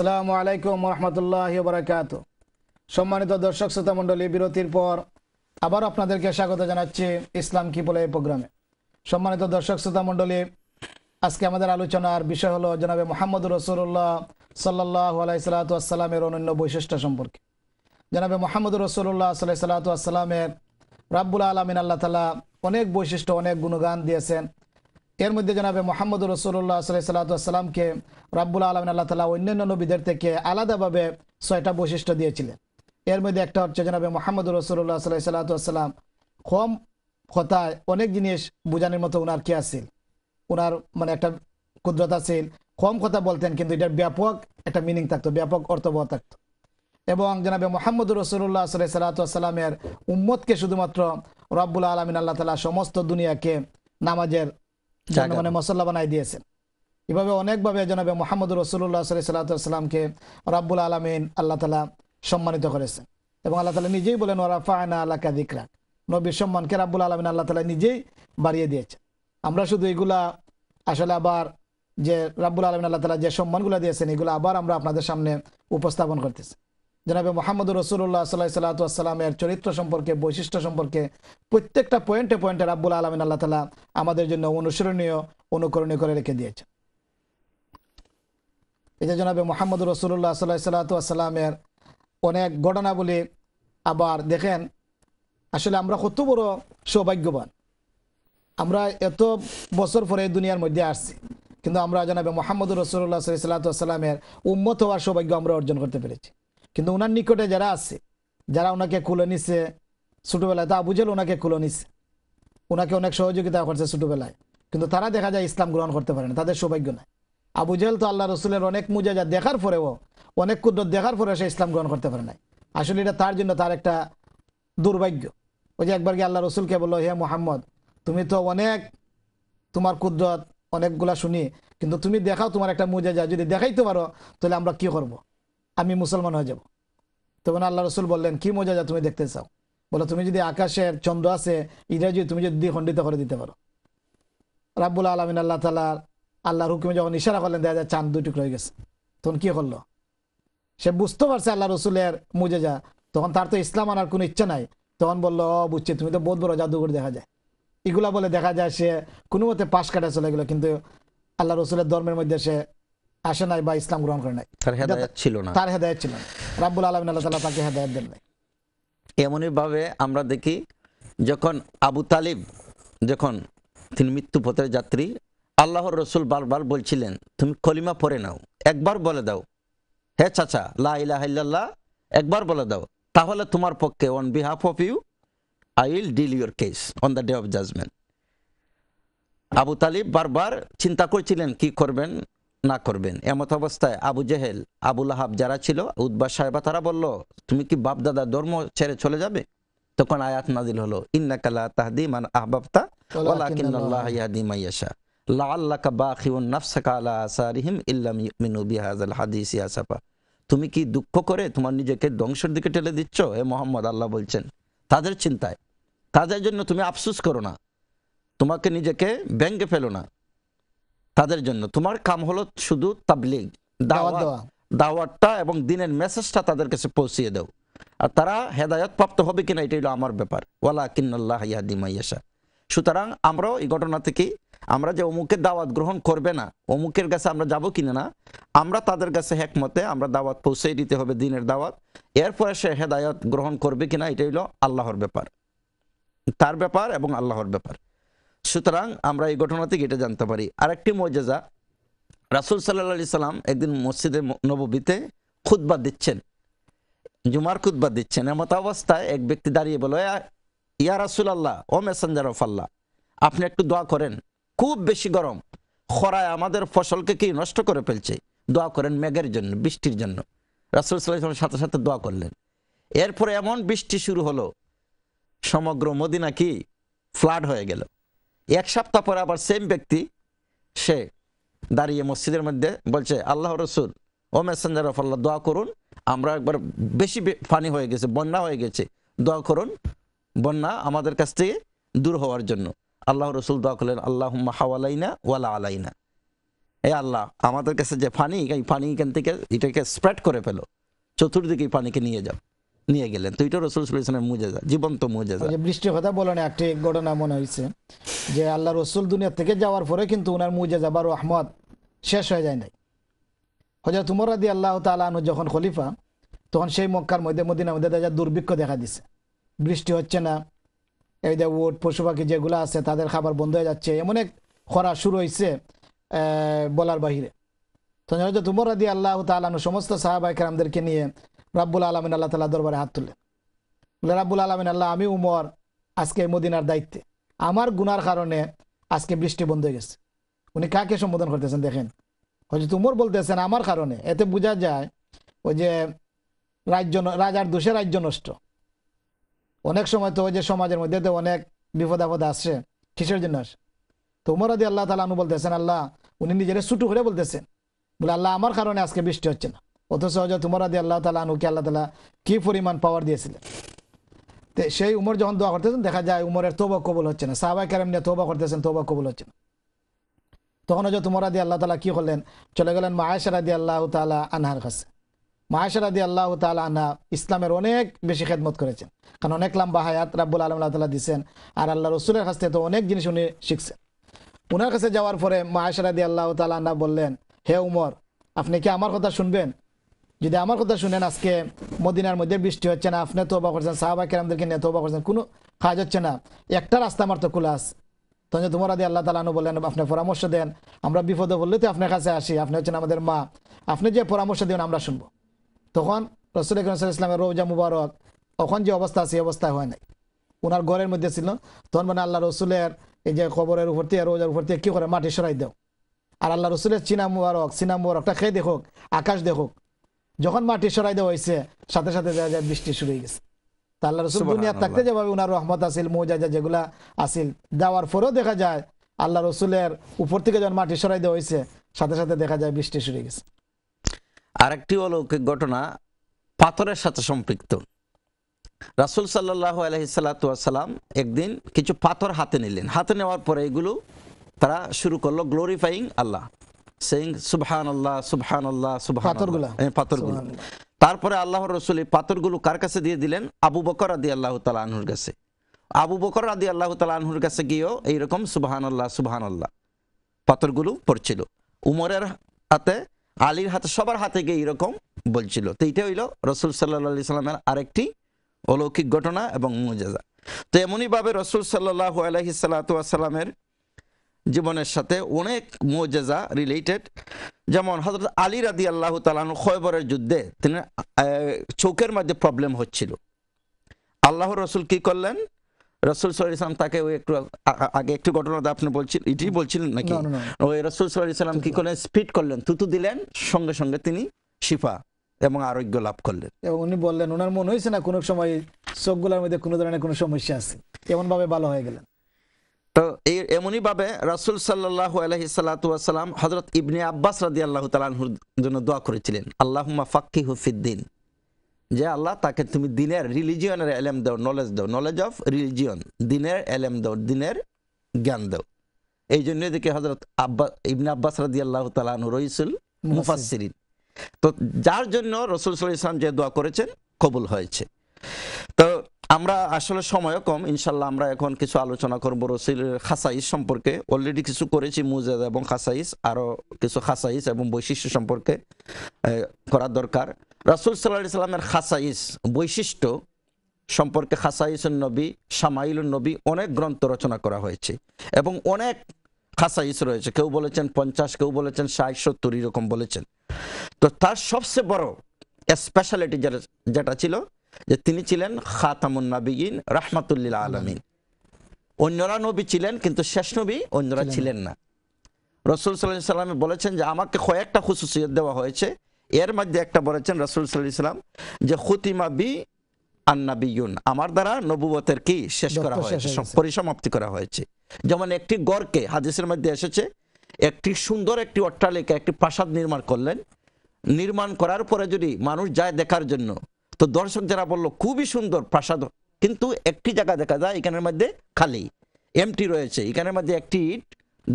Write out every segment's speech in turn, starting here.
আসসালামু আলাইকুম রহমতুল্লাহ বারাকাত সম্মানিত দর্শক শ্রোতা মণ্ডলী বিরতির পর আবার আপনাদেরকে স্বাগত জানাচ্ছি ইসলাম কি বলে এই প্রোগ্রামে সম্মানিত দর্শক শ্রোতা মণ্ডলী আজকে আমাদের আলোচনার বিষয় হলো জনাবে মোহাম্মদ রসুল্লাহ সাল্লাহ আলাই আলাইসালাতামের অনন্য বৈশিষ্ট্য সম্পর্কে জনাবে মোহাম্মদ রসুল্লাহ সাল্লাহ সাল্লাতামের রাব্বুল আলমিন আল্লাহ তালা অনেক বৈশিষ্ট্য অনেক গুণগান দিয়েছেন এর মধ্যে জানাবে মোহাম্মদ রসুল্লাহ সাল্লাতামকে রাব্বুল আলম আল্লাহ তালা অন্যান্য নবীদের থেকে আলাদাভাবে ছয়টা বৈশিষ্ট্য দিয়েছিলেন এর মধ্যে একটা হচ্ছে জানাবে মোহাম্মদ রসুল্লাহ সাল্লাহ সাল্লাতাম কম কথায় অনেক জিনিস বোঝানোর মতো ওনার কে আছিল ওনার মানে একটা কুদরত আছিল কম কথা বলতেন কিন্তু এটার ব্যাপক একটা মিনিং থাকতো ব্যাপক অর্থবহ থাকতো এবং জানাবে মোহাম্মদ রসুল্লাহ সাল্লাহ সাল্লাতামের উম্মতকে শুধুমাত্র রব্বুল আলমিন আল্লাহ তালা সমস্ত দুনিয়াকে নামাজের জানে মশল্লা বানাই দিয়েছেন এভাবে অনেকভাবে জানাবে মোহাম্মদ রসুল্লাহ সাল সাল্লাতামকে রাব্বুল আলমিন আল্লাহ তালা সম্মানিত করেছেন এবং আল্লাহ তালা নিজেই বলেন ওরা ফায়না আল্লাহ কাদিকরাক নবীর সম্মানকে রাব্বুল আলমিন আল্লাহ তালা নিজেই বাড়িয়ে দিয়েছে আমরা শুধু এগুলা আসলে আবার যে রাব্বুল আলমিন আল্লাহ তালা যে সম্মানগুলো দিয়েছেন এগুলো আবার আমরা আপনাদের সামনে উপস্থাপন করতেছি জানাবে মোহাম্মদ রসুল্লাহ সাল্লাহ সাল্লাতামের চরিত্র সম্পর্কে বৈশিষ্ট্য সম্পর্কে প্রত্যেকটা পয়েন্টে পয়েন্টে রাব্বুল আলমিন আল্লাহ তালা আমাদের জন্য অনুসরণীয় অনুকরণীয় করে রেখে দিয়েছে এতে জানাবে মোহাম্মদ রসুল্লাহ সাল্লাহ সাল্লাতামের অনেক ঘটনাবলী আবার দেখেন আসলে আমরা কত বড় সৌভাগ্যবান আমরা এত বছর পরে দুনিয়ার মধ্যে আসছি কিন্তু আমরা জানাবে মোহাম্মদ রসুল্লাহ সাল্লাহ সাল্লামের উন্মত হওয়ার সৌভাগ্য আমরা অর্জন করতে পেরেছি কিন্তু ওনার নিকটে যারা আছে যারা ওনাকে কুলে নিছে ছোটোবেলায় তা আবুজেল ওনাকে কুলে নিছে ওনাকে অনেক সহযোগিতা করছে ছোটোবেলায় কিন্তু তারা দেখা যায় ইসলাম গ্রহণ করতে পারে না তাদের সৌভাগ্য নাই আবু জেল তো আল্লাহ রসুলের অনেক মুজাজা দেখার পরেও অনেক কুদরত দেখার পরেও সে ইসলাম গ্রহণ করতে পারে নাই আসলে এটা তার জন্য তার একটা দুর্ভাগ্য ওই যে একবার গিয়ে আল্লাহ রসুলকে বললো হে মোহাম্মদ তুমি তো অনেক তোমার কুদরত অনেকগুলা শুনি কিন্তু তুমি দেখাও তোমার একটা মুজাজা যদি দেখাইতে পারো তাহলে আমরা কি করবো আমি মুসলমান হয়ে যাব তখন আল্লাহ রসুল বললেন কি মজা যা তুমি দেখতে চাও বলো তুমি যদি আকাশের চন্দ্র আছে এটা যদি তুমি যদি খণ্ডিত করে দিতে পারো রাব্বুল আলমিন আল্লাহ তালার আল্লাহর হুকুমে যখন ইশারা করলেন দেখা যায় চাঁদ দুটুক রয়ে গেছে তখন কি করলো সে বুঝতে পারছে আল্লাহ রসুলের যা তখন তার তো ইসলাম আনার কোনো ইচ্ছা নাই তখন বললো বুঝছি তুমি তো বহুত বড় জাদুঘর দেখা যায় এগুলা বলে দেখা যায় সে কোনো মতে পাশ কাটা চলে গেলো কিন্তু আল্লাহ রসুলের ধর্মের মধ্যে সে আসে নাই বা ইসলাম গ্রহণ করে নাই ছিল না তার হেদায়ত ছিল না রাব্বুল আলম আল্লাহ তালা তাকে হেদায়ত দেন নাই ভাবে আমরা দেখি যখন আবু তালিব যখন তিনি মৃত্যু পথের যাত্রী আল্লাহর রসুল বারবার বলছিলেন তুমি কলিমা পরে নাও একবার বলে দাও হে চাচা লা একবার বলে দাও তাহলে তোমার পক্ষে on behalf of you I will deal your case on the day of judgement Abu Talib বারবার চিন্তা করছিলেন কি করবেন না করবেন এমত অবস্থায় আবু জেহেল আবুল আহাব যারা ছিল উদ্বা সাহেবা তারা বলল তুমি কি বাপদাদা ধর্ম ছেড়ে চলে যাবে তখন আয়াত নাজিল হলো ইন্নাকালা তাহদি মান আহবাবতা ইয়াহদি মাইয়াশা লাআল্লাকা বাখিউন নাফসাকা আলা আসারিহিম ইল্লাম ইউমিনু বিহাযাল তুমি কি দুঃখ করে তোমার নিজেকে ধ্বংসের দিকে ঠেলে দিচ্ছ এ মোহাম্মদ আল্লাহ বলছেন তাদের চিন্তায় তাদের জন্য তুমি আফসুস করো না তোমাকে নিজেকে ব্যঙ্গে ফেলো না তাদের জন্য তোমার কাম হলো শুধু তাবলিগ দাওয়াতটা এবং দিনের মেসেজটা তাদের কাছে পৌঁছিয়ে দাও আর তারা হেদায়ত প্রাপ্ত হবে কিনা এটাই হলো আমার ব্যাপার ওয়ালা কিন্নাল্লাহ ইয়াদি মাইয়াশা সুতরাং আমরাও এই ঘটনা থেকে আমরা যে অমুকের দাওয়াত গ্রহণ করবে না অমুকের কাছে আমরা যাব কিনা না আমরা তাদের কাছে একমতে আমরা দাওয়াত পৌঁছে দিতে হবে দিনের দাওয়াত এরপরে সে হেদায়ত গ্রহণ করবে কিনা এটাই হলো আল্লাহর ব্যাপার তার ব্যাপার এবং আল্লাহর ব্যাপার সুতরাং আমরা এই ঘটনা থেকে এটা জানতে পারি আরেকটি মজাজা রাসুল সাল্লা সাল্লাম একদিন মসজিদে নববীতে খুদ্বা দিচ্ছেন জুমার খুদ্বা দিচ্ছেন এমত অবস্থায় এক ব্যক্তি দাঁড়িয়ে বলো ইয়া রাসুল আল্লাহ ও মেসেঞ্জার অফ আল্লাহ আপনি একটু দোয়া করেন খুব বেশি গরম খরায় আমাদের ফসলকে কি নষ্ট করে ফেলছে দোয়া করেন মেঘের জন্য বৃষ্টির জন্য রাসুল সাল্লাহ সাথে সাথে দোয়া করলেন এরপরে এমন বৃষ্টি শুরু হলো সমগ্র মদিনা কি ফ্লাড হয়ে গেল এক সপ্তাহ পরে আবার সেম ব্যক্তি সে দাঁড়িয়ে মসজিদের মধ্যে বলছে আল্লাহ রসুল ও মেসেঞ্জার অফ আল্লাহ দোয়া করুন আমরা একবার বেশি ফানি হয়ে গেছে বন্যা হয়ে গেছে দোয়া করুন বন্যা আমাদের কাছ থেকে দূর হওয়ার জন্য আল্লাহ রসুল দোয়া করলেন আল্লাহ হাওয়ালাইনা ওয়ালা আলাইনা এ আল্লাহ আমাদের কাছে যে ফানি এই ফানি এখান থেকে এটাকে স্প্রেড করে ফেলো চতুর্দিকে পানিকে নিয়ে যাও নিয়ে গেলেন তো এটা রসুল ইসলামের মুজেজা জীবন্ত মুজেজা যে আচ্ছা, বৃষ্টির কথা বলেন একটি ঘটনা মনে হয়েছে যে আল্লাহ রসুল দুনিয়া থেকে যাওয়ার পরে কিন্তু ওনার মুজেজা বারো আহমদ শেষ হয়ে যায় নাই হজরত উমরাদি আল্লাহ তালানু যখন খলিফা তখন সেই মক্কার মধ্যে মদিনা মধ্যে যা দুর্ভিক্ষ দেখা দিছে বৃষ্টি হচ্ছে না এই যে উট পশু পাখি যেগুলো আছে তাদের খাবার বন্ধ হয়ে যাচ্ছে এমন এক খরা শুরু হয়েছে বলার বাহিরে তখন হজরত উমরাদি আল্লাহ তালানু সমস্ত সাহাবাহিকরামদেরকে নিয়ে রাব্বুল আলমিন আল্লাহ তালা দরবারে হাত তুললেন বলে রাব্বুল আলমিন আল্লাহ আমি উমর আজকে মদিনার দায়িত্বে আমার গুনার কারণে আজকে বৃষ্টি বন্ধ হয়ে গেছে উনি কাকে সম্বোধন করতেছেন দেখেন হজরত তুমর বলতেছেন আমার কারণে এতে বোঝা যায় ওই যে রাজ্য রাজার দোষে রাজ্য নষ্ট অনেক সময় তো ওই যে সমাজের মধ্যে তো অনেক বিপদ আপদ আসছে কিসের জন্য আসে তো উমর আদি আল্লাহ তালা বলতেছেন আল্লাহ উনি নিজেরা ছুটু করে বলতেছেন বলে আল্লাহ আমার কারণে আজকে বৃষ্টি হচ্ছে না অথচ হজরত উমর আদি আল্লাহ তালা আনুকে আল্লাহ তালা কি পরিমাণ পাওয়ার দিয়েছিলেন তো সেই উমর যখন দোয়া করতেছেন দেখা যায় উমরের তোবা কবল হচ্ছে না সাহাবাই কেরম নিয়ে তোবা করতেছেন তোবা কবল হচ্ছে না তখন হজরত উমর আদি আল্লাহ তালা কী করলেন চলে গেলেন মায়েশার আদি আল্লাহ তালা আনহার কাছে মায়েশার আদি আল্লাহ তালা আনহা ইসলামের অনেক বেশি খেদমত করেছেন কারণ অনেক লম্বা হায়াত রাব্বুল আলম আল্লাহ তালা দিচ্ছেন আর আল্লাহ রসুলের কাছ থেকে তো অনেক জিনিস উনি শিখছেন ওনার কাছে যাওয়ার পরে মায়েশার আদি আল্লাহ তালা আনহা বললেন হে উমর আপনি কি আমার কথা শুনবেন যদি আমার কথা শুনেন আজকে মদিনার মধ্যে বৃষ্টি হচ্ছে না আপনি তোবা করছেন সাহাবা কেরামদেরকে নিয়ে তোবা করছেন কোনো কাজ হচ্ছে না একটা রাস্তা আমার তো খোলা আছে তখন তোমার আদি আল্লাহ তালানু বলেন আপনি পরামর্শ দেন আমরা বিপদে বললে তো আপনার কাছে আসি আপনি হচ্ছেন আমাদের মা আপনি যে পরামর্শ দেন আমরা শুনবো তখন রসুল ইসলামের রোজা মুবারক তখন যে অবস্থা সেই অবস্থা হয় নাই ওনার ঘরের মধ্যে ছিল তখন মানে আল্লাহ রসুলের এই যে খবরের উপর থেকে রোজার উপর থেকে কী করে মাটি সরাই দেও আর আল্লাহ রসুলের চিনা মুবারক চিনা মুবারকটা খেয়ে দেখুক আকাশ দেখুক যখন মাটি সরাই দেওয়া হয়েছে সাথে সাথে দেখা যায় বৃষ্টি শুরু হয়ে গেছে তা আল্লাহ রসুল দুনিয়া থাকতে যেভাবে উনার রহমত আসিল মৌজাজা যেগুলা আসিল দেওয়ার পরেও দেখা যায় আল্লাহ রসুলের উপর থেকে যখন মাটি সরাই দেওয়া হয়েছে সাথে সাথে দেখা যায় বৃষ্টি শুরু গেছে আরেকটি অলৌকিক ঘটনা পাথরের সাথে সম্পৃক্ত রাসুল সাল্লাহ আলহিসাল্লাম একদিন কিছু পাথর হাতে নিলেন হাতে নেওয়ার পরে এগুলো তারা শুরু করলো গ্লোরিফাইং আল্লাহ সেইং সুবহান আল্লাহ সুবহান পাথরগুলো তারপরে আল্লাহ রসুল এই পাথরগুলো কার কাছে দিয়ে দিলেন আবু বকর আদি আল্লাহ তালাহুর কাছে আবু বকর আদি আল্লাহ তালাহুর কাছে গিয়েও এইরকম সুবহান আল্লাহ সুবহান আল্লাহ পাথরগুলো পড়ছিল উমরের হাতে আলীর হাতে সবার হাতে গিয়ে এইরকম বলছিল তো এইটা হইল রসুল সাল্লা সাল্লামের আরেকটি অলৌকিক ঘটনা এবং মুজাজা তো এমনইভাবে রসুল সাল্লাহ আলহি সাল্লা সাল্লামের জীবনের সাথে অনেক মোজেজা রিলেটেড যেমন হজরত আলী রাদি আল্লাহ তালানু খয়বরের যুদ্ধে তিনি চোখের মধ্যে প্রবলেম হচ্ছিল আল্লাহ রসুল কি করলেন রসুল ইসলাম তাকে ওই একটু আগে একটু ঘটনা আপনি বলছিলেন এটি বলছিলেন নাকি ওই রসুল ইসলাম কি করলেন স্পিড করলেন তুতু দিলেন সঙ্গে সঙ্গে তিনি শিফা এবং আরোগ্য লাভ করলেন এবং উনি বললেন ওনার মনে হয়েছে না কোনো সময় চোখগুলোর মধ্যে কোনো ধরনের কোনো সমস্যা আছে এমনভাবে ভাবে ভালো হয়ে গেলেন তো এই এমনইভাবে রাসুল সাল্লাহ আলহি সাল্লাম হজরত ইবনে আব্বাস রাদি আল্লাহ তালুর জন্য দোয়া করেছিলেন আল্লাহুম্মা ফাক্কি হুফিদ্দিন যে আল্লাহ তাকে তুমি দিনের রিলিজিয়নের এলেম দাও নলেজ দাও নলেজ অফ রিলিজিয়ন দিনের এলেম দাও দিনের জ্ঞান দাও এই জন্য এদিকে হজরত আব্বা ইবনে আব্বাস রাদি আল্লাহ তালু রহিসুল মুফাসির তো যার জন্য রসুল সাল্লাহ ইসলাম যে দোয়া করেছেন কবুল হয়েছে আমরা আসলে সময় কম ইনশাল্লাহ আমরা এখন কিছু আলোচনা করবো রসিল খাসাইস সম্পর্কে অলরেডি কিছু করেছি মুজাদ এবং খাসাইস আরও কিছু খাসাইস এবং বৈশিষ্ট্য সম্পর্কে করা দরকার রাসুল সাল্লাহ সাল্লামের খাসাইস বৈশিষ্ট্য সম্পর্কে খাসাইস নবী সামাইল নবী অনেক গ্রন্থ রচনা করা হয়েছে এবং অনেক খাসাইস রয়েছে কেউ বলেছেন পঞ্চাশ কেউ বলেছেন ষাট সত্তর এরকম বলেছেন তো তার সবচেয়ে বড় স্পেশালিটি যেটা ছিল যে তিনি ছিলেন খাতামুন নাবিগিন রাহমাতুল্লিল আলমিন অন্যরা নবী ছিলেন কিন্তু শেষ নবী অন্যরা ছিলেন না রসুল সাল্লাহ সাল্লামে বলেছেন যে আমাকে কয়েকটা খুশুসিয়ত দেওয়া হয়েছে এর মধ্যে একটা বলেছেন রসুল সাল্লাহ সাল্লাম যে খুতিমা বি আন্নাবিগুন আমার দ্বারা নবুবতের কি শেষ করা হয়েছে পরিসমাপ্তি করা হয়েছে যেমন একটি গড়কে হাদিসের মধ্যে এসেছে একটি সুন্দর একটি অট্টালিকা একটি প্রাসাদ নির্মাণ করলেন নির্মাণ করার পরে যদি মানুষ যায় দেখার জন্য তো দর্শক যারা বলল খুবই সুন্দর প্রাসাদ কিন্তু একটি জায়গা দেখা যায় এখানের মধ্যে খালি এমটি রয়েছে এখানের মধ্যে একটি ইট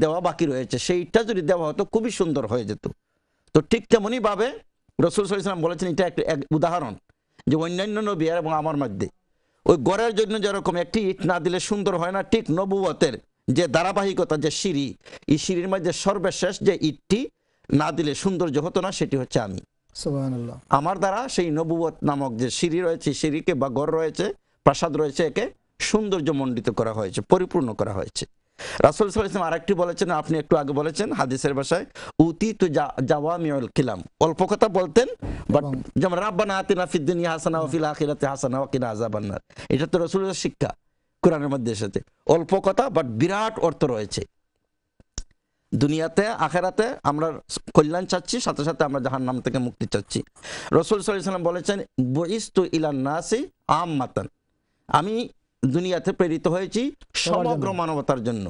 দেওয়া বাকি রয়েছে সেই ইটটা যদি দেওয়া হতো খুবই সুন্দর হয়ে যেত তো ঠিক তেমনইভাবে রসুল সাল্লাম বলেছেন এটা একটা উদাহরণ যে অন্যান্য নবী এবং আমার মধ্যে ওই গড়ের জন্য যেরকম একটি ইট না দিলে সুন্দর হয় না ঠিক নবুয়তের যে ধারাবাহিকতা যে সিঁড়ি এই সিঁড়ির মধ্যে সর্বশেষ যে ইটটি না দিলে সৌন্দর্য হতো না সেটি হচ্ছে আমি আমার দ্বারা সেই নবুবত নামক যে সিঁড়ি রয়েছে সিঁড়িকে বা গড় রয়েছে প্রাসাদ রয়েছে একে সৌন্দর্য মণ্ডিত করা হয়েছে পরিপূর্ণ করা হয়েছে রাসুল সাল্লাম আরেকটি বলেছেন আপনি একটু আগে বলেছেন হাদিসের ভাষায় উতি তু জাওয়ামিউল কিলাম অল্প কথা বলতেন বাট যেমন রাব্বানা আতিনা ফিদ্দিনিয়া হাসানা ওয়া আখিরাতে হাসানা ওয়া কিনা এটা তো রাসূলের শিক্ষা কোরআনের মধ্যে এসেছে অল্প কথা বাট বিরাট অর্থ রয়েছে দুনিয়াতে আখেরাতে আমরা কল্যাণ চাচ্ছি সাথে সাথে আমরা জাহান নাম থেকে মুক্তি চাচ্ছি রসুল সাল্লাম বলেছেন বইস্তু ইলান নাসি আম মাতান আমি দুনিয়াতে প্রেরিত হয়েছি সমগ্র মানবতার জন্য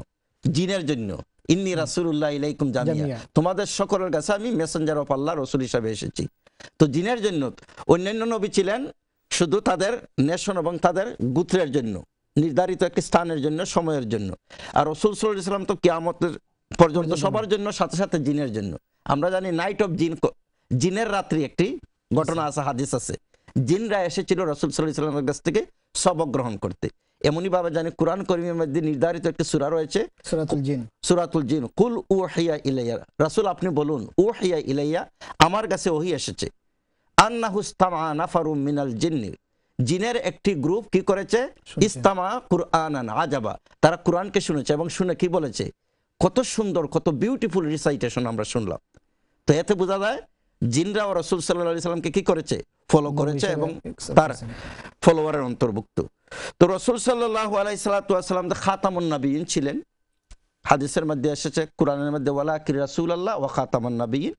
জিনের জন্য ইন্নি রাসুল্লাহ ইলাইকুম জানিয়া তোমাদের সকলের কাছে আমি মেসেঞ্জার অফ আল্লাহ রসুল হিসাবে এসেছি তো জিনের জন্য অন্যান্য নবী ছিলেন শুধু তাদের নেশন এবং তাদের গুত্রের জন্য নির্ধারিত একটি স্থানের জন্য সময়ের জন্য আর রসুল সাল্লাহ ইসলাম তো কিয়ামতের পর্যন্ত সবার জন্য সাথে সাথে জিনের জন্য আমরা জানি নাইট অফ জিন জিনের রাত্রি একটি ঘটনা আছে হাদিস আছে জিনরা এসেছিল রসুল সাল্লাহিসাল্লামের কাছ থেকে সবক গ্রহণ করতে এমনই ভাবে জানি কোরআন করিমের মধ্যে নির্ধারিত একটি সুরা রয়েছে সুরাতুল জিন কুল ও হিয়া ইলাইয়া রাসুল আপনি বলুন উ হিয়া ইলাইয়া আমার কাছে ওহি এসেছে আন্না হুস্তামা নাফারু মিনাল জিন্নির জিনের একটি গ্রুপ কি করেছে ইস্তামা কুরআন আজাবা তারা কোরআনকে শুনেছে এবং শুনে কি বলেছে কত সুন্দর কত বিউটিফুল রিসাইটেশন আমরা শুনলাম তো এতে বোঝা যায় জিনরা ও রসুল সাল্লাহ সাল্লামকে কি করেছে ফলো করেছে এবং তার ফলোয়ারের অন্তর্ভুক্ত তো রসুল সাল্লাহ আলাই সাল্লাম খাতামুন ছিলেন হাদিসের মধ্যে এসেছে কোরআনের মধ্যে ওয়ালা কি রাসুল আল্লাহ ও খাতামুন নাবিয়ন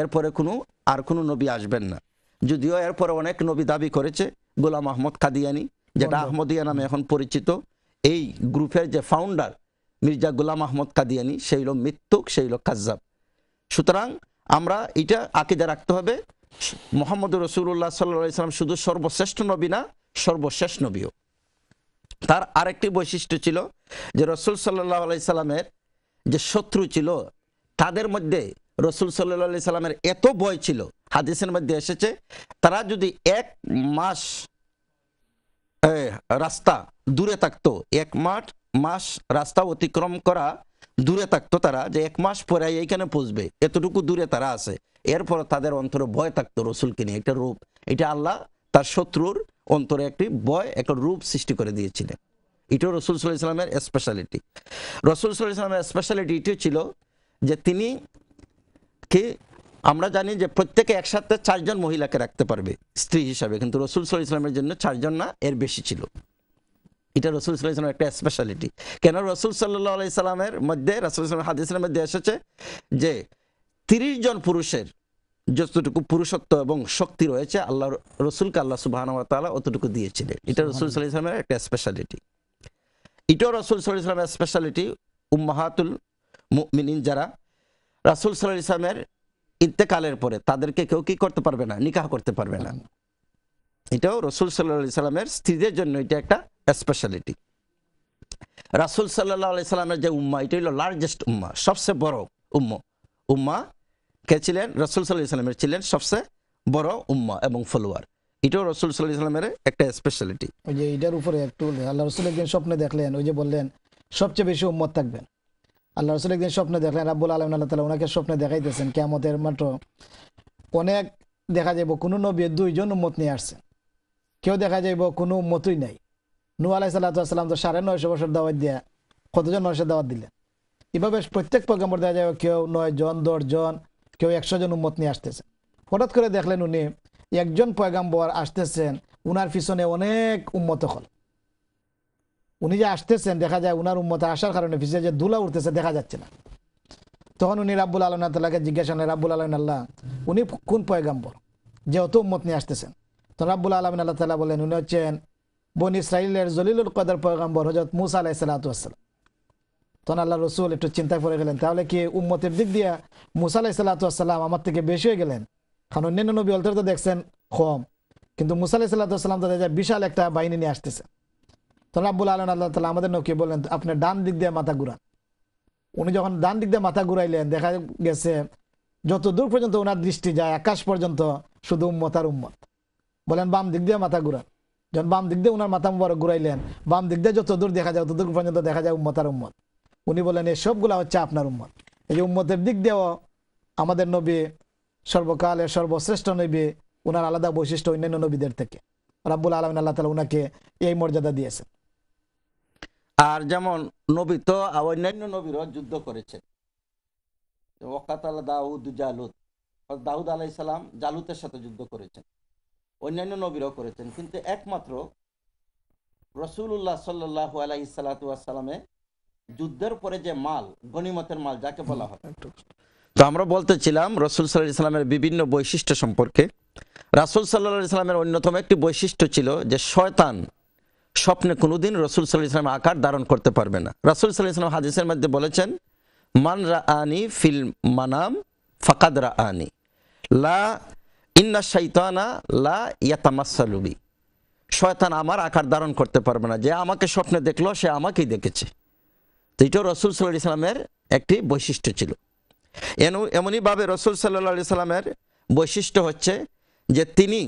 এরপরে কোনো আর কোনো নবী আসবেন না যদিও এরপরে অনেক নবী দাবি করেছে গোলাম আহমদ কাদিয়ানি যেটা আহমদিয়া নামে এখন পরিচিত এই গ্রুপের যে ফাউন্ডার মির্জা গুলাম আহমদ কাদিয়ানি সেই লোক মৃত্যুক সেই লোক কাজ্জাব সুতরাং আমরা এটা আকিদা রাখতে হবে মোহাম্মদ রসুল্লাহ সাল্লা ইসলাম শুধু সর্বশ্রেষ্ঠ নবী না সর্বশেষ নবীও তার আরেকটি বৈশিষ্ট্য ছিল যে রসুল সাল্লাহ আলাই সাল্লামের যে শত্রু ছিল তাদের মধ্যে রসুল সাল্লি সাল্লামের এত ভয় ছিল হাদিসের মধ্যে এসেছে তারা যদি এক মাস রাস্তা দূরে থাকতো এক মাঠ মাস রাস্তা অতিক্রম করা দূরে থাকতো তারা যে এক মাস পরে এইখানে পৌঁছবে এতটুকু দূরে তারা আছে এরপর তাদের অন্তরে ভয় থাকতো রসুলকে নিয়ে একটা রূপ এটা আল্লাহ তার শত্রুর অন্তরে একটি ভয় একটা রূপ সৃষ্টি করে দিয়েছিলেন এটাও রসুল সাল্লাহ ইসলামের স্পেশালিটি রসুল সাল্লাহ ইসলামের স্পেশালিটি এটিও ছিল যে তিনি কি আমরা জানি যে প্রত্যেকে একসাথে চারজন মহিলাকে রাখতে পারবে স্ত্রী হিসাবে কিন্তু রসুল সাল্লাহ ইসলামের জন্য চারজন না এর বেশি ছিল এটা রসুল সাল্লাহিসাল্লামের একটা স্পেশালিটি কেন রসুল সাল্লাহ আলি সাল্লামের মধ্যে রসুল সাল্লাম হাদিসের মধ্যে এসেছে যে তিরিশ জন পুরুষের যতটুকু পুরুষত্ব এবং শক্তি রয়েছে আল্লাহ রসুলকে আল্লাহ তালা অতটুকু দিয়েছিলেন এটা রসুল সাল্লাহ ইসলামের একটা স্পেশালিটি এটাও রসুল সাল্লাহ ইসলামের স্পেশালিটি উম্মাহাতুল মিনিন যারা রাসুল সাল্লাহ ইসলামের ইন্তেকালের পরে তাদেরকে কেউ কি করতে পারবে না নিকাহ করতে পারবে না এটাও রসুল সাল্লাহ সাল্লামের স্ত্রীদের জন্য এটা একটা স্পেশালিটি রাসুল সাল্লাহ আলাইসাল্লামের যে উম্মা এটা হলো লার্জেস্ট উম্মা সবচেয়ে বড় উম্মা উম্মা কে ছিলেন রসুল সাল্লাহ ছিলেন সবচেয়ে বড় উম্মা এবং ফলোয়ার এটাও রসুল সাল্লাহ একটা স্পেশালিটি ওই যে এটার উপরে একটু আল্লাহ রসুল একদিন স্বপ্নে দেখলেন ওই যে বললেন সবচেয়ে বেশি উম্মত থাকবেন আল্লাহ রসুল একদিন স্বপ্নে দেখলেন রাব্বুল আলম আল্লাহ তালা ওনাকে স্বপ্নে দেখাইতেছেন কেমতের মাত্র অনেক দেখা যাইব কোনো নবী দুইজন উম্মত নিয়ে আসছেন কেউ দেখা যাইব কোনো উম্মতই নাই নু আলাই সাল্লাহাম তো সাড়ে নয়শো বছর দাওয়াত দিয়া কতজন মানুষের দাওয়াত দিলেন এভাবে প্রত্যেক পয়গম্বর দেওয়া যায় কেউ নয় জন দশ জন কেউ একশো জন উম্মত নিয়ে আসতেছে হঠাৎ করে দেখলেন উনি একজন পয়গাম্বর আসতেছেন উনার পিছনে অনেক উম্মত হল উনি যে আসতেছেন দেখা যায় উনার উম্মত আসার কারণে পিছিয়ে যে ধুলা উঠতেছে দেখা যাচ্ছে না তখন উনি রাব্বুল আলমনা তাল্লাহকে জিজ্ঞাসা করেন রাব্বুল আলমিন আল্লাহ উনি কোন পয়গাম্বর যে অত উম্মত নিয়ে আসতেছেন তখন রাব্বুল আলমিন আল্লাহ তালা বলেন উনি হচ্ছেন বন ইসরায়েলের জলিলুল কদর পয়গম্বর হজরত মুসা আলাহ সালাতাম তখন আল্লাহ রসুল একটু চিন্তা করে গেলেন তাহলে কি উম্মতের দিক দিয়ে মুসা আলাহ সাল্লাতাম আমার থেকে বেশি হয়ে গেলেন কারণ অন্যান্য নবী অলতার তো দেখছেন কম কিন্তু মুসা আলাহ সাল্লাতাম তাদের বিশাল একটা বাহিনী নিয়ে আসতেছে তখন আব্বুল আলম আল্লাহ তালা আমাদের নৌকে বললেন আপনি ডান দিক দিয়ে মাথা ঘুরান উনি যখন ডান দিক দিয়ে মাথা ঘুরাইলেন দেখা গেছে যত দূর পর্যন্ত ওনার দৃষ্টি যায় আকাশ পর্যন্ত শুধু উম্মত আর উম্মত বলেন বাম দিক দিয়ে মাথা ঘুরান যখন বাম দিক দিয়ে উনার মাথা মুবারক ঘুরাইলেন বাম দিক দিয়ে যত দূর দেখা যায় ততদূর পর্যন্ত দেখা যায় উম্মতার উম্মত উনি বলেন এই সবগুলা হচ্ছে আপনার উম্মত এই যে উম্মতের দিক দিয়েও আমাদের নবী সর্বকালে সর্বশ্রেষ্ঠ নবী উনার আলাদা বৈশিষ্ট্য অন্যান্য নবীদের থেকে রাব্বুল আলম আল্লাহ তালা উনাকে এই মর্যাদা দিয়েছেন আর যেমন নবী তো অন্যান্য নবীরও যুদ্ধ করেছে ওকাত আল্লাহ দাউদ জালুদ দাউদ আলাইসালাম জালুতের সাথে যুদ্ধ করেছেন অন্যান্য নবীরাও করেছেন কিন্তু একমাত্র রসুল্লাহ সাল্লাহ আলাই সালাতামে যুদ্ধের পরে যে মাল গনিমতের মাল যাকে বলা হয় তো আমরা বলতেছিলাম রসুল সাল্লাহ ইসলামের বিভিন্ন বৈশিষ্ট্য সম্পর্কে রাসুল সাল্লাহ ইসলামের অন্যতম একটি বৈশিষ্ট্য ছিল যে শয়তান স্বপ্নে কোনোদিন রসুল সাল্লাহ ইসলাম আকার ধারণ করতে পারবে না রাসুল সাল্লাহ ইসলাম হাদিসের মধ্যে বলেছেন মান রা আনি ফিল মানাম ফাকাদ রা আনি লা ইন্না শৈতানা লা ইয়াতামাসালুবি শয়তান আমার আকার ধারণ করতে পারবে না যে আমাকে স্বপ্নে দেখলো সে আমাকেই দেখেছে তো এটাও রসুল সাল্লাহ ইসলামের একটি বৈশিষ্ট্য ছিল এমনইভাবে রসুল সাল্লাহ সাল্লামের বৈশিষ্ট্য হচ্ছে যে তিনি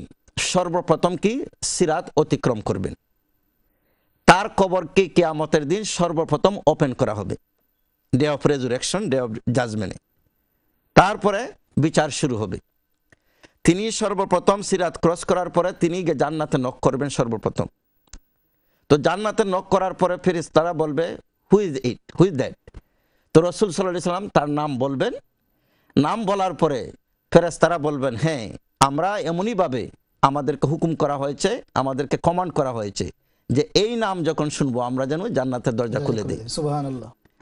সর্বপ্রথম কি সিরাত অতিক্রম করবেন তার কবরকে কেয়ামতের দিন সর্বপ্রথম ওপেন করা হবে day of resurrection day of জাজমেন্টে তারপরে বিচার শুরু হবে তিনি সর্বপ্রথম সিরাত ক্রস করার পরে তিনি জান্নাতে নখ করবেন সর্বপ্রথম তো জান্নাতে নখ করার পরে ফেরিস তারা বলবে হুইজ ইট হুইজ দ্যাট তো রসুল সাল্লাম তার নাম বলবেন নাম বলার পরে তারা বলবেন হ্যাঁ আমরা এমনইভাবে আমাদেরকে হুকুম করা হয়েছে আমাদেরকে কমান্ড করা হয়েছে যে এই নাম যখন শুনবো আমরা যেন জান্নাতের দরজা হ্যাঁ, খুলে দিই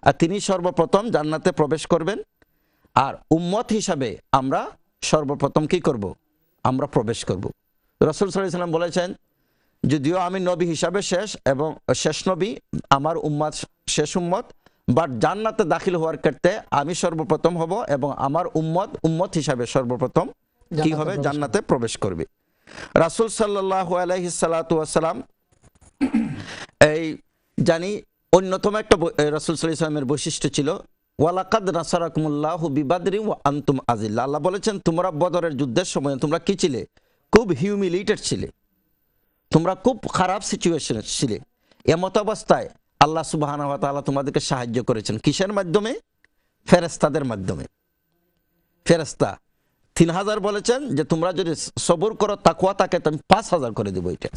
আর তিনি সর্বপ্রথম জান্নাতে প্রবেশ করবেন আর উম্মত হিসাবে আমরা সর্বপ্রথম কি করব। আমরা প্রবেশ করব। রসুল সাল্লাহ সাল্লাম বলেছেন যদিও আমি নবী হিসাবে শেষ এবং শেষ নবী আমার উম্মাদ শেষ উম্মত বাট জান্নাতে দাখিল হওয়ার ক্ষেত্রে আমি সর্বপ্রথম হব এবং আমার উম্মত উম্মত হিসাবে সর্বপ্রথম কি হবে জান্নাতে প্রবেশ করবে রাসুল সাল্লাহ আলহি সাল্লাতাম এই জানি অন্যতম একটা রাসুল সাল্লাহ ইসলামের বৈশিষ্ট্য ছিল ওয়ালাকাদ নাসারাকুমুল্লাহ বিবাদরি ও আন্তুম আজিল্লা আল্লাহ বলেছেন তোমরা বদরের যুদ্ধের সময় তোমরা কি ছিলে খুব হিউমিলিটেড ছিলে তোমরা খুব খারাপ সিচুয়েশনে ছিলে এমত অবস্থায় আল্লাহ সুবাহানা তালা তোমাদেরকে সাহায্য করেছেন কিসের মাধ্যমে ফেরেস্তাদের মাধ্যমে ফেরেস্তা তিন হাজার বলেছেন যে তোমরা যদি সবর করো তাকুয়া তাকে আমি পাঁচ হাজার করে দেবো এটা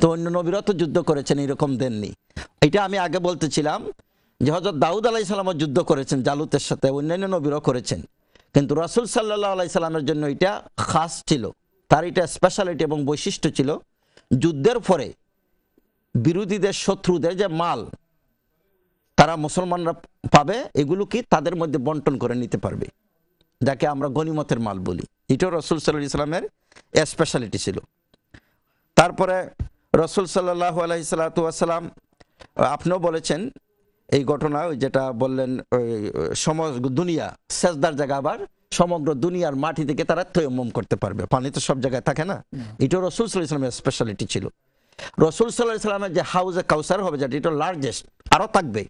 তো অন্য নবীরা যুদ্ধ করেছেন এরকম দেননি এটা আমি আগে বলতেছিলাম যে হজরত দাউদ আলাইসাল্লামও যুদ্ধ করেছেন জালুতের সাথে অন্যান্য নবীরও করেছেন কিন্তু রাসুল সাল্লাহ আলাইসাল্লামের জন্য এটা খাস ছিল তার এটা স্পেশালিটি এবং বৈশিষ্ট্য ছিল যুদ্ধের পরে বিরোধীদের শত্রুদের যে মাল তারা মুসলমানরা পাবে এগুলো কি তাদের মধ্যে বন্টন করে নিতে পারবে যাকে আমরা গণিমতের মাল বলি এটাও রসুল সাল্লাহ ইসলামের স্পেশালিটি ছিল তারপরে রসুল সাল্লাহ আলহিসাল্লাম আপনিও বলেছেন এই ঘটনা ওই যেটা বললেন সমগ্র দুনিয়া সেজদার জায়গা আবার সমগ্র দুনিয়ার মাটি থেকে তারা তৈমম করতে পারবে পানি তো সব জায়গায় থাকে না এটা রসুল সাল্লাহ ইসলামের স্পেশালিটি ছিল রসুল সাল্লাহ ইসলামের যে হাউজে কাউসার হবে যেটা এটা লার্জেস্ট আরও থাকবে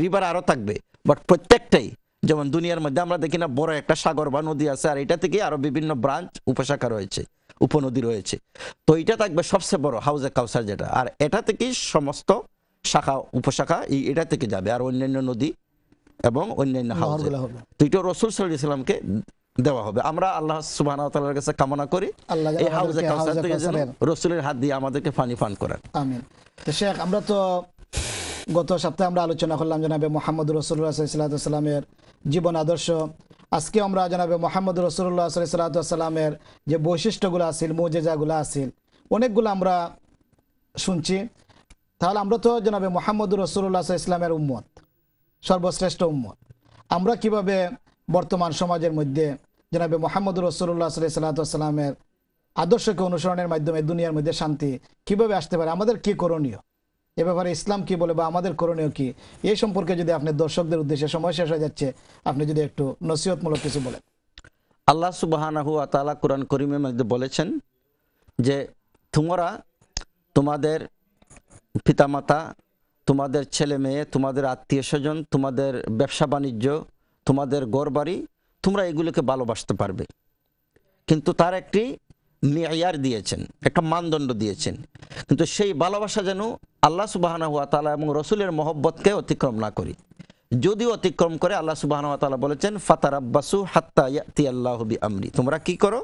রিভার আরও থাকবে বাট প্রত্যেকটাই যেমন দুনিয়ার মধ্যে আমরা দেখি না বড় একটা সাগর বা নদী আছে আর এটা থেকে আরও বিভিন্ন ব্রাঞ্চ উপশাখা রয়েছে উপনদী রয়েছে তো এটা থাকবে সবচেয়ে বড় হাউজে কাউসার যেটা আর এটা থেকেই সমস্ত শাখা উপশাখা এই এটা থেকে যাবে আর অন্যান্য নদী এবং অন্যান্য হাউস দুইটা রসুল সাল্লাহ ইসলামকে দেওয়া হবে আমরা আল্লাহ সুবাহ কাছে কামনা করি এই হাউজে রসুলের হাত দিয়ে আমাদেরকে ফানি ফান করেন শেখ আমরা তো গত সপ্তাহে আমরা আলোচনা করলাম জানাবে মোহাম্মদ রসুল্লাহ সাল্লাহামের জীবন আদর্শ আজকে আমরা জানাবে মোহাম্মদ রসুল্লাহ সাল্লাহামের যে বৈশিষ্ট্যগুলো আসিল মোজেজাগুলো আসিল অনেকগুলো আমরা শুনছি তাহলে আমরা তো জানাবে মোহাম্মদুর রসুল্লাহ ইসলামের উম্মত সর্বশ্রেষ্ঠ উম্মত আমরা কিভাবে বর্তমান সমাজের মধ্যে জানাবে মোহাম্মদুর রসুল্লাহ সাল্লাতামের আদর্শকে অনুসরণের মাধ্যমে দুনিয়ার মধ্যে শান্তি কিভাবে আসতে পারে আমাদের কি করণীয় এ ব্যাপারে ইসলাম কি বলে বা আমাদের করণীয় কি এই সম্পর্কে যদি আপনি দর্শকদের উদ্দেশ্যে সময় শেষ হয়ে যাচ্ছে আপনি যদি একটু নসিহতমূলক কিছু বলেন আল্লাহ সুবাহানাহু আতালা কোরআন করিমের মধ্যে বলেছেন যে তোমরা তোমাদের পিতামাতা তোমাদের ছেলে মেয়ে তোমাদের আত্মীয় স্বজন তোমাদের ব্যবসা বাণিজ্য তোমাদের গড়বাড়ি তোমরা এগুলোকে ভালোবাসতে পারবে কিন্তু তার একটি মেয়ার দিয়েছেন একটা মানদণ্ড দিয়েছেন কিন্তু সেই ভালোবাসা যেন আল্লাহ সুবাহানা হুয়া তালা এবং রসুলের মহব্বতকে অতিক্রম না করি যদি অতিক্রম করে আল্লাহ সুবাহানা হুয়া তালা বলেছেন ফাতার আব্বাসু হাত্তা ইয়াতি আল্লাহবি আমরি তোমরা কি করো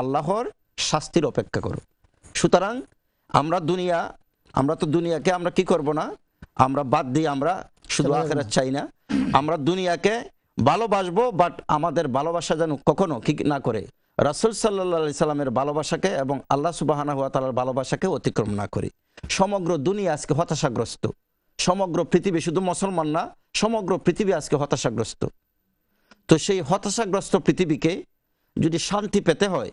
আল্লাহর শাস্তির অপেক্ষা করো সুতরাং আমরা দুনিয়া আমরা তো দুনিয়াকে আমরা কি করব না আমরা বাদ দিই আমরা শুধু আখেরাত চাই না আমরা দুনিয়াকে ভালোবাসবো বাট আমাদের ভালোবাসা যেন কখনো কি না করে রাসুল সাল্লা সাল্লামের ভালোবাসাকে এবং আল্লাহ সুবাহানা হুয়া তালার ভালোবাসাকে অতিক্রম না করি সমগ্র দুনিয়া আজকে হতাশাগ্রস্ত সমগ্র পৃথিবী শুধু মুসলমান না সমগ্র পৃথিবী আজকে হতাশাগ্রস্ত তো সেই হতাশাগ্রস্ত পৃথিবীকে যদি শান্তি পেতে হয়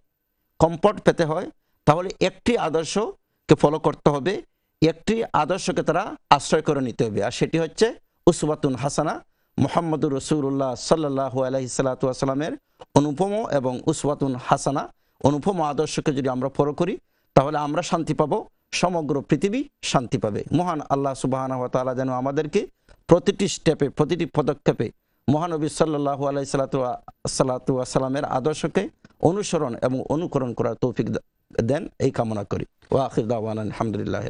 কমফর্ট পেতে হয় তাহলে একটি আদর্শকে ফলো করতে হবে একটি আদর্শকে তারা আশ্রয় করে নিতে হবে আর সেটি হচ্ছে উসবাতুন হাসানা মোহাম্মদুর রসুল্লাহ সাল্লাহ আলহিসাল্লামের অনুপম এবং উসবাতুন হাসানা অনুপম আদর্শকে যদি আমরা ফলো করি তাহলে আমরা শান্তি পাবো সমগ্র পৃথিবী শান্তি পাবে মহান আল্লাহ সুবাহানতালা যেন আমাদেরকে প্রতিটি স্টেপে প্রতিটি পদক্ষেপে মহানবী সাল্লাহ আলাই সালাতু সাল্লাতু সাল্লামের আদর্শকে অনুসরণ এবং অনুকরণ করার তৌফিক দেন এই কামনা করি ও আখির আলহামদুলিল্লাহ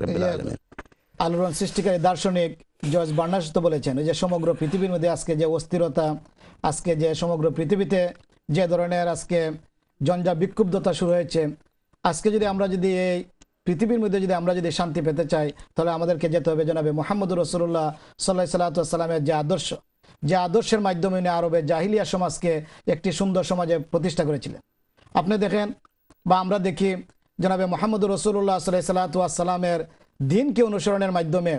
আলোড়ন সৃষ্টিকারী দার্শনিক জয়স বার্নাস তো বলেছেন যে সমগ্র পৃথিবীর মধ্যে আজকে যে অস্থিরতা আজকে যে সমগ্র পৃথিবীতে যে ধরনের আজকে জঞ্জা বিক্ষুব্ধতা শুরু হয়েছে আজকে যদি আমরা যদি এই পৃথিবীর মধ্যে যদি আমরা যদি শান্তি পেতে চাই তাহলে আমাদেরকে যেতে হবে জনাবে মোহাম্মদ রসুল্লাহ সাল্লাহ সাল্লাহসাল্লামের যে আদর্শ যে আদর্শের মাধ্যমে উনি আরবের জাহিলিয়া সমাজকে একটি সুন্দর সমাজে প্রতিষ্ঠা করেছিলেন আপনি দেখেন বা আমরা দেখি জনাবে মোহাম্মদ রসুল্লাহ সাল্লাহ সাল্লাতামের দিনকে অনুসরণের মাধ্যমে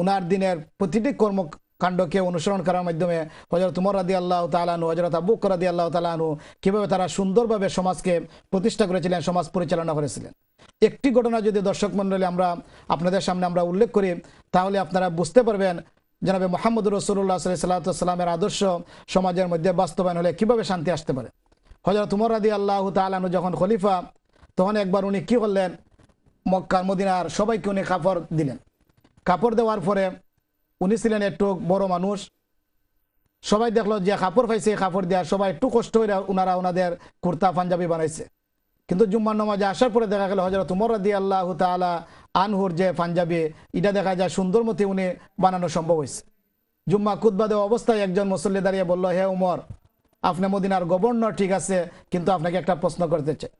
উনার দিনের প্রতিটি কর্মকাণ্ডকে অনুসরণ করার মাধ্যমে হজরত উমর রাদি আল্লাহ তালানু হজরত আবু রাদি আল্লাহ তালানু কীভাবে তারা সুন্দরভাবে সমাজকে প্রতিষ্ঠা করেছিলেন সমাজ পরিচালনা করেছিলেন একটি ঘটনা যদি দর্শক মন্ডলী আমরা আপনাদের সামনে আমরা উল্লেখ করি তাহলে আপনারা বুঝতে পারবেন জনাবে মোহাম্মদ রসুল্লাহ সাল্লাহ সাল্লামের আদর্শ সমাজের মধ্যে বাস্তবায়ন হলে কীভাবে শান্তি আসতে পারে হজরত উমর রাদি আল্লাহ তালানু যখন খলিফা তখন একবার উনি কি করলেন মক্কার মদিনার সবাইকে উনি কাপড় দিলেন কাপড় দেওয়ার পরে উনি ছিলেন একটু বড় মানুষ সবাই দেখলো যে কাপড় পাইছে কাপড় দেওয়া সবাই একটু কষ্ট হয়ে ওনারা ওনাদের কুর্তা পাঞ্জাবি বানাইছে কিন্তু জুম্মান নমাজে আসার পরে দেখা গেল হজরত উমর রাদি আল্লাহ তালা আনহুর যে পাঞ্জাবি এটা দেখা যায় সুন্দর মতে উনি বানানো সম্ভব হয়েছে জুম্মা কুদবা অবস্থায় একজন মুসল্লি দাঁড়িয়ে বলল হে উমর আপনি মদিনার গভর্নর ঠিক আছে কিন্তু আপনাকে একটা প্রশ্ন করতে চাই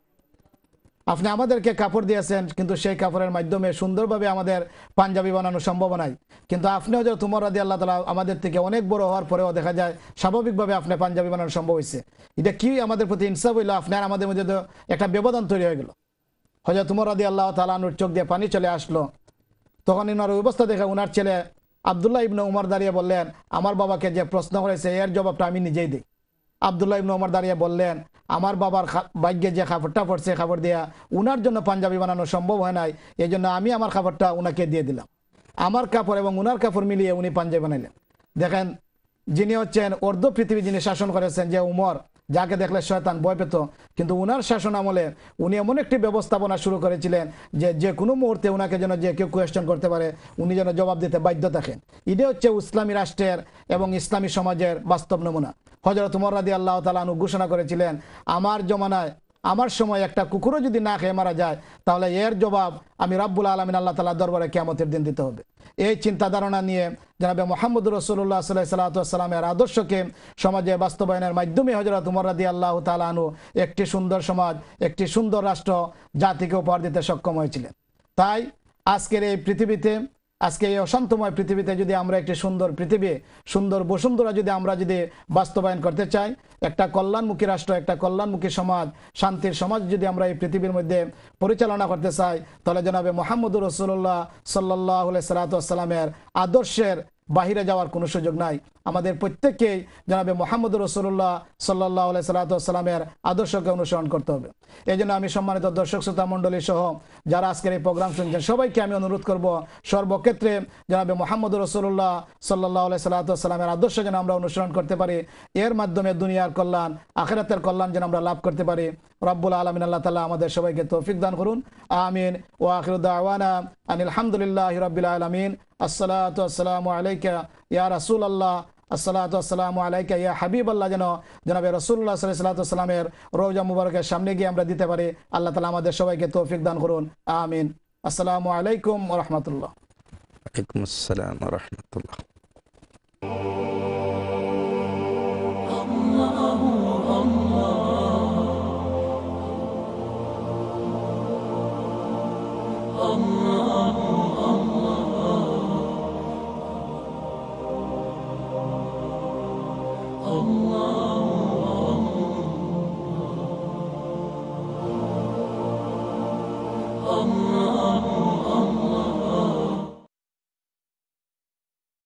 আপনি আমাদেরকে কাপড় দিয়েছেন কিন্তু সেই কাপড়ের মাধ্যমে সুন্দরভাবে আমাদের পাঞ্জাবি বানানো সম্ভব নাই কিন্তু আপনিও যে তোমার রাজি আল্লাহ তালা আমাদের থেকে অনেক বড় হওয়ার পরেও দেখা যায় স্বাভাবিকভাবে আপনি পাঞ্জাবি বানানো সম্ভব হয়েছে এটা কি আমাদের প্রতি ইনসাফ হইলো আপনার আমাদের মধ্যে তো একটা ব্যবধান তৈরি হয়ে গেল হয়তো তোমার রাজি আল্লাহ তালা আনুর চোখ দিয়ে পানি চলে আসলো তখন ওনার অবস্থা দেখে উনার ছেলে আবদুল্লাহ ইবনে উমার দাঁড়িয়ে বললেন আমার বাবাকে যে প্রশ্ন করেছে এর জবাবটা আমি নিজেই দিই আবদুল্লাহ ইবন ওমর দাঁড়িয়ে বললেন আমার বাবার ভাগ্যে যে খাবারটা পড়ছে খাবার দেয়া উনার জন্য পাঞ্জাবি বানানো সম্ভব হয় নাই এই জন্য আমি আমার খাবারটা উনাকে দিয়ে দিলাম আমার কাপড় এবং উনার কাপড় মিলিয়ে উনি পাঞ্জাবি বানাইলেন দেখেন যিনি হচ্ছেন অর্ধ পৃথিবী যিনি শাসন করেছেন যে উমর যাকে দেখলে শয়তান ভয় পেত কিন্তু উনার শাসন আমলে উনি এমন একটি ব্যবস্থাপনা শুরু করেছিলেন যে যে কোনো মুহূর্তে উনাকে যেন যে কেউ কোয়েশ্চেন করতে পারে উনি যেন জবাব দিতে বাধ্য থাকেন এটা হচ্ছে ইসলামী রাষ্ট্রের এবং ইসলামী সমাজের বাস্তব নমুনা হজরত উমর আল্লাহ তালু ঘোষণা করেছিলেন আমার জমানায় আমার সময় একটা কুকুরও যদি না খেয়ে মারা যায় তাহলে এর জবাব আমি রাব্বুল আলমিন আল্লাহ তালা দরবারে কেমতের দিন দিতে হবে এই চিন্তা ধারণা নিয়ে জানাবে মোহাম্মদ রসুল্লাহ সাল্লাহ সাল্লাতামের আদর্শকে সমাজে বাস্তবায়নের মাধ্যমে হজরত উমর রাদি আল্লাহ তালানু একটি সুন্দর সমাজ একটি সুন্দর রাষ্ট্র জাতিকে উপহার দিতে সক্ষম হয়েছিলেন তাই আজকের এই পৃথিবীতে আজকে এই অশান্তময় পৃথিবীতে যদি আমরা একটি সুন্দর পৃথিবী সুন্দর বসুন্ধরা যদি আমরা যদি বাস্তবায়ন করতে চাই একটা কল্যাণমুখী রাষ্ট্র একটা কল্যাণমুখী সমাজ শান্তির সমাজ যদি আমরা এই পৃথিবীর মধ্যে পরিচালনা করতে চাই তাহলে জানাবে মোহাম্মদুর রসুল্লাহ সাল্লাহ সালাতামের আদর্শের বাহিরে যাওয়ার কোনো সুযোগ নাই আমাদের প্রত্যেককেই জানাবে মোহাম্মদ রসুল্লাহ সাল্লাহ সাল্লাতামের আদর্শকে অনুসরণ করতে হবে এই জন্য আমি সম্মানিত দর্শক শ্রোতা মণ্ডলী সহ যারা আজকের এই প্রোগ্রাম শুনছেন সবাইকে আমি অনুরোধ করব সর্বক্ষেত্রে জানাবে মোহাম্মদ রসুল্লাহ সাল্লাহ সাল্লাতামের আদর্শ যেন আমরা অনুসরণ করতে পারি এর মাধ্যমে দুনিয়ার কল্যাণ আখেরাতের কল্যাণ যেন আমরা লাভ করতে পারি রব্বুল আলমিন আল্লাহ তালা আমাদের সবাইকে তৌফিক দান করুন আমিন ও আখরুদ্দানা আনিলামদুলিল্লাহ হামদুলিল্লাহ রবিল আলমিন আসসালাত আসসালামু আলাইকা ইয়া রাসুল আল্লাহ আসসালাতাম আলাইকা ইয়া হাবিব আল্লাহ যেন জনাবে রসুল্লাহ সাল সাল্লাতামের রৌজা মুবারকের সামনে গিয়ে আমরা দিতে পারি আল্লাহ তালা আমাদের সবাইকে তৌফিক দান করুন আমিন আসসালামু আলাইকুম রহমতুল্লাহ আসসালাম রহমতুল্লাহ Oh.